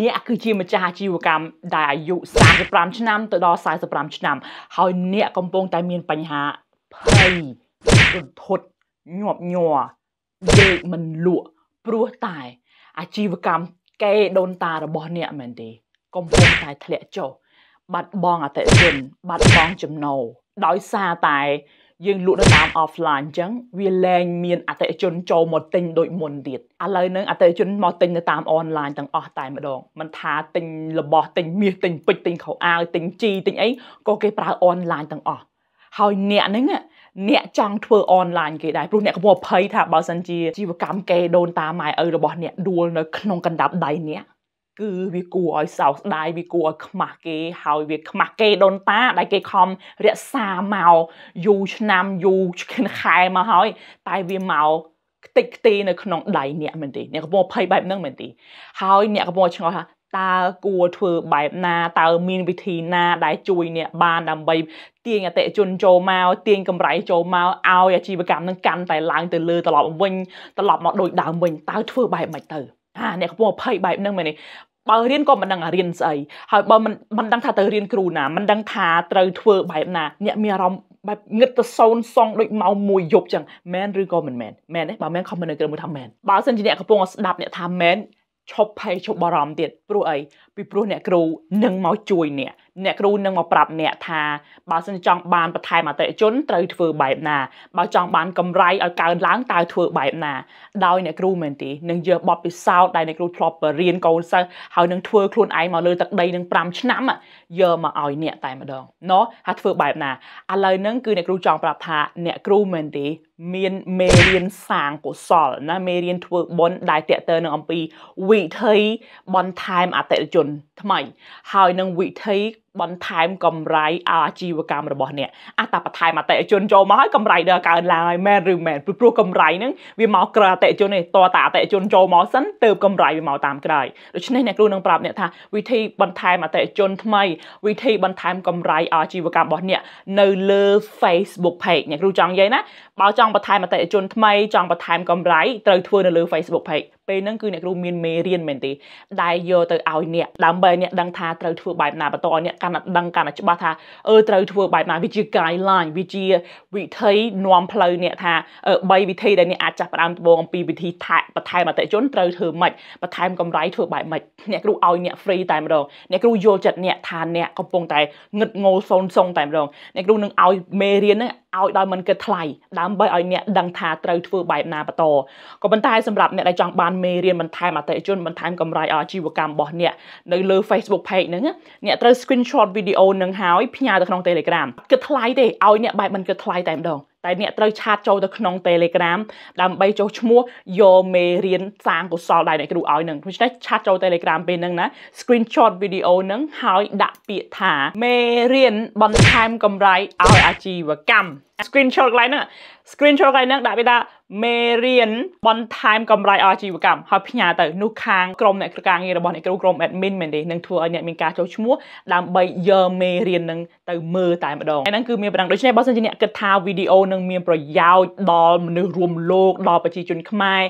អ្នកគឺជាម្ចាស់អាជីវកម្មដែលអាយុ35ឆ្នាំទៅដល់45ឆ្នាំ ហើយអ្នកកំពុងតែមានបញ្ហាភ័យរន្ធត់ញាប់ញ័រដេកមិនលក់ព្រោះតែអាជីវកម្មកេរដូនតារបស់អ្នកមែនទេកំពុងតែធ្លាក់ចុះបាត់បង់អតិថិជនបាត់បង់ចំណូលដោយសារតែយើងលក់នៅតាម offline អញ្ចឹងវាលែងមានអតិថិជនចូលមកទិញដូចមុនទៀតឥឡូវហ្នឹងអតិថិជនមកទិញនៅតាម online ទាំងអស់តែម្ដងមិនថាទិញរបស់ទិញមាសទិញពេជ្រទិញខោអាវទិញជីទិញអីក៏គេប្រើ online ទាំងអស់ហើយអ្នកហ្នឹងអ្នកចង់ធ្វើអនឡាញគេដែរព្រោះអ្នកកំពុងភ័យថាបើសិនជាជីវកម្មគេដូនតាម៉ែឪរបស់អ្នកដួលនៅក្នុងកណ្ដាប់ដៃអ្នកគឺវាគួរឲ្យសោកស្ដាយវាគួរឲ្យខ្មាស់គេហើយវាខ្មាស់គេដូនតាដែលគេខំរក្សាមកយូរឆ្នាំយូរខែមកហើយ តែវាមកខ្ទេចខ្ទីនៅក្នុងដៃអ្នកមែនទេអ្នកកំពុងភ័យបែបហ្នឹងមែនទេហើយអ្នកកំពុងឆ្ងល់ថាតើគួរធ្វើបែបណាតើមានវិធីណាដែលជួយអ្នកបានដើម្បីទាញអតិជនចូលមកទាញកម្រៃចូលមកឲ្យអាជីវកម្មនឹងកាន់តែឡើងទៅលើត្រឡប់វិញត្រឡប់មកដូចដើមវិញតើធ្វើបែបម៉េចទៅអាអ្នកកំពុងភ័យបែបហ្នឹងមែនទេបើរៀនក៏មិនដឹងរៀនស្អីហើយបើមិនមិនដឹងថាទៅរៀនគ្រូណាមិនដឹងថាត្រូវធ្វើបែបណាអ្នកមានអារម្មណ៍បែបងឹតទៅសូនសងដូចម៉ោង1យប់ចឹងមែនឬក៏មិនមែនមែនទេបើមែនខមមិននៅក្រុមមួយថាមែនបើសិនជាអ្នកកំពុងស្ដាប់អ្នកថាមែនឈប់ភ័យឈប់បារម្ភទៀតព្រោះអីពីព្រោះអ្នកគ្រូនឹងមកជួយអ្នកអ្នកគ្រូនឹងមកប្រាប់អ្នកថាបើសិនចង់បានបន្ថែមអតិជនត្រូវធ្វើបែបណាបើចង់បានកម្រៃឲ្យកើនឡើងតើធ្វើបែបណាដោយអ្នកគ្រូមែនទេនឹងយកបទពិសោធន៍ដែលអ្នកគ្រូធ្លាប់បរៀនកូនសិស្សហើយនឹងធ្វើខ្លួនឯងមកលើទឹកដីនឹង5ឆ្នាំយកមកឲ្យអ្នកតែម្ដងណោះថាធ្វើបែបណាឥឡូវហ្នឹងគឺអ្នកគ្រូចង់ប្រាប់ថាអ្នកគ្រូមែនទេមានមេរៀនសាងកុសលណាមេរៀនធ្វើបុណ្យដែលតេតើនឹងអំពីវិធីបន្ថែមអតិជនថ្មីហើយនឹងវិធីបន្ថែមកម្រៃអាជីវកម្មរបស់អ្នកអាតាបន្ថែមអតិជនចូលមកហើយកម្រៃដើកើនឡើងហើយមែនឬមែនព្រោះកម្រៃហ្នឹងវាមកក្រអតិជនទេតតាអតិជនចូលមកសិនទៅកម្រៃវាមកតាមក្រោយដូច្នេះអ្នកគ្រូនឹងប្រាប់អ្នកថាវិធីបន្ថែមអតិជនថ្មីវិធីបន្ថែមកម្រៃអាជីវកម្មរបស់អ្នកនៅលើ Facebook page អ្នកគ្រូចង់និយាយណាបើចង់បន្ថែមអតិជនថ្មីចង់បន្ថែមកម្រៃត្រូវធ្វើនៅលើ Facebook page ពេលហ្នឹងគឺអ្នកគ្រូមានមេរៀនមែនទេដែលយកទៅឲ្យអ្នកដើម្បីអ្នកដឹងថាត្រូវធ្វើបែបណាបន្តឲ្យអ្នកកាន់តែដឹងកាន់តែច្បាស់ថាអឺត្រូវធ្វើបែបណាវាជា guideline វាជាវិធីនាំផ្លូវអ្នកថា3វិធីដែលអ្នកអាចចាប់ផ្ដើមដំបូងអំពីវិធីថែបន្ថែមអតិជនត្រូវធ្វើម៉េចបន្ថែមកម្រៃធ្វើបែបម៉េចអ្នកគ្រូឲ្យអ្នក free តែម្ដងអ្នកគ្រូយល់ចិត្តអ្នកថាអ្នកកំពុងតែងឹតងល់សូនសងតែម្ដងអ្នកគ្រូនឹងឲ្យមេរៀនហ្នឹងឲ្យដោយមិនគិតថ្លៃដើម្បីឲ្យអ្នកដឹងថាត្រូវធ្វើបែបណាបន្តក៏ប៉ុន្តែសម្រាប់អ្នកដែលចង់បានមេរៀនបន្ថែមអតិថិជនបន្ថែមកម្រៃអាជីវកម្មរបស់អ្នកនៅលើ Facebook Page ហ្នឹងអ្នកត្រូវ screenshot វីដេអូនឹងហើយផ្ញើទៅក្នុង Telegram គិតថ្លៃទេឲ្យអ្នកបែបមិនគិតថ្លៃតែម្ដងតែអ្នកត្រូវឆាតចូលទៅក្នុង Telegram ដើម្បីចុះឈ្មោះយកមេរៀនសាងកុសលដែលអ្នកគ្រូឲ្យនឹងដូច្នេះឆាតចូល Telegram ពេលហ្នឹងណា screenshot វីដេអូហ្នឹងហើយដាក់ពាក្យថា មេរៀន បន្ថែមកម្រៃឲ្យអាជីវកម្ម screenshot កន្លែងហ្នឹង screenshot កន្លែងហ្នឹងដាក់វាថាមេរៀនបន្ថែមកម្រៃអាជីវកម្មហើយផ្ញើទៅនោះខាងក្រុមអ្នកការងាររបស់អ្នកគ្រូក្រុម admin មែនទេនឹងធ្វើឲ្យអ្នកមានការចុះឈ្មោះដើម្បីយកមេរៀននឹងទៅមើលតែម្ដងហើយហ្នឹងគឺមានប្រដងដូច្នេះបើសិនជាអ្នកគិតថាវីដេអូនឹងមានប្រយោជន៍ដល់មនុស្សរួមលោកដល់ប្រជាជនខ្មែរ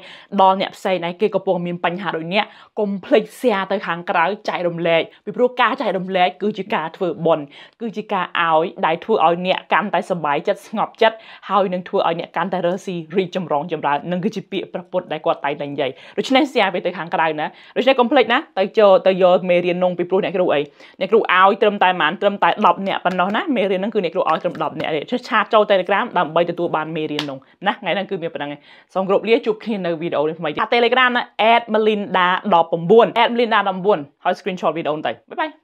ដល់អ្នកផ្សេងដែរគេកំពុងមានបញ្ហាដូចអ្នកកុំភ្លេច share ទៅខាងក្រៅចែករំលែកពីព្រោះការចែករំលែកគឺជាការធ្វើបុណ្យគឺជាការឲ្យដែលធ្វើឲ្យអ្នកកាន់តែសប្បាយចិត្តស្ងប់ចិត្តហើយនឹងធ្វើឲ្យអ្នកកាន់តែរស់ស៊ីរីកចម្រើនចម្រុងចម្រើននឹងគឺជាពាក្យប្រពុតដែលគាត់តែងតែនិយាយដូច្នេះស្យ៉ាវាទៅខាងក្រៅណាដូច្នេះកុំភ្លេចណាទៅចូលទៅយកមេរៀននងពីព្រោះអ្នកគ្រូអីអ្នកគ្រូឲ្យត្រឹមតែប្រហែលត្រឹមតែ10នាក់ប៉ុណ្ណោះណាមេរៀនហ្នឹងគឺអ្នកគ្រូឲ្យត្រឹម10នាក់ទេចុះឆាតចូល Telegram ដើម្បីទទួលបានមេរៀននោះណាថ្ងៃហ្នឹងគឺមានប៉ុណ្ណឹងឯងសូមគ្រប់លាជួបគ្នានៅវីដេអូនេះថ្មីទៀត Telegram ណា @melinda19 @melinda19 ហើយ screenshot វីដេអូទៅបាយបាយ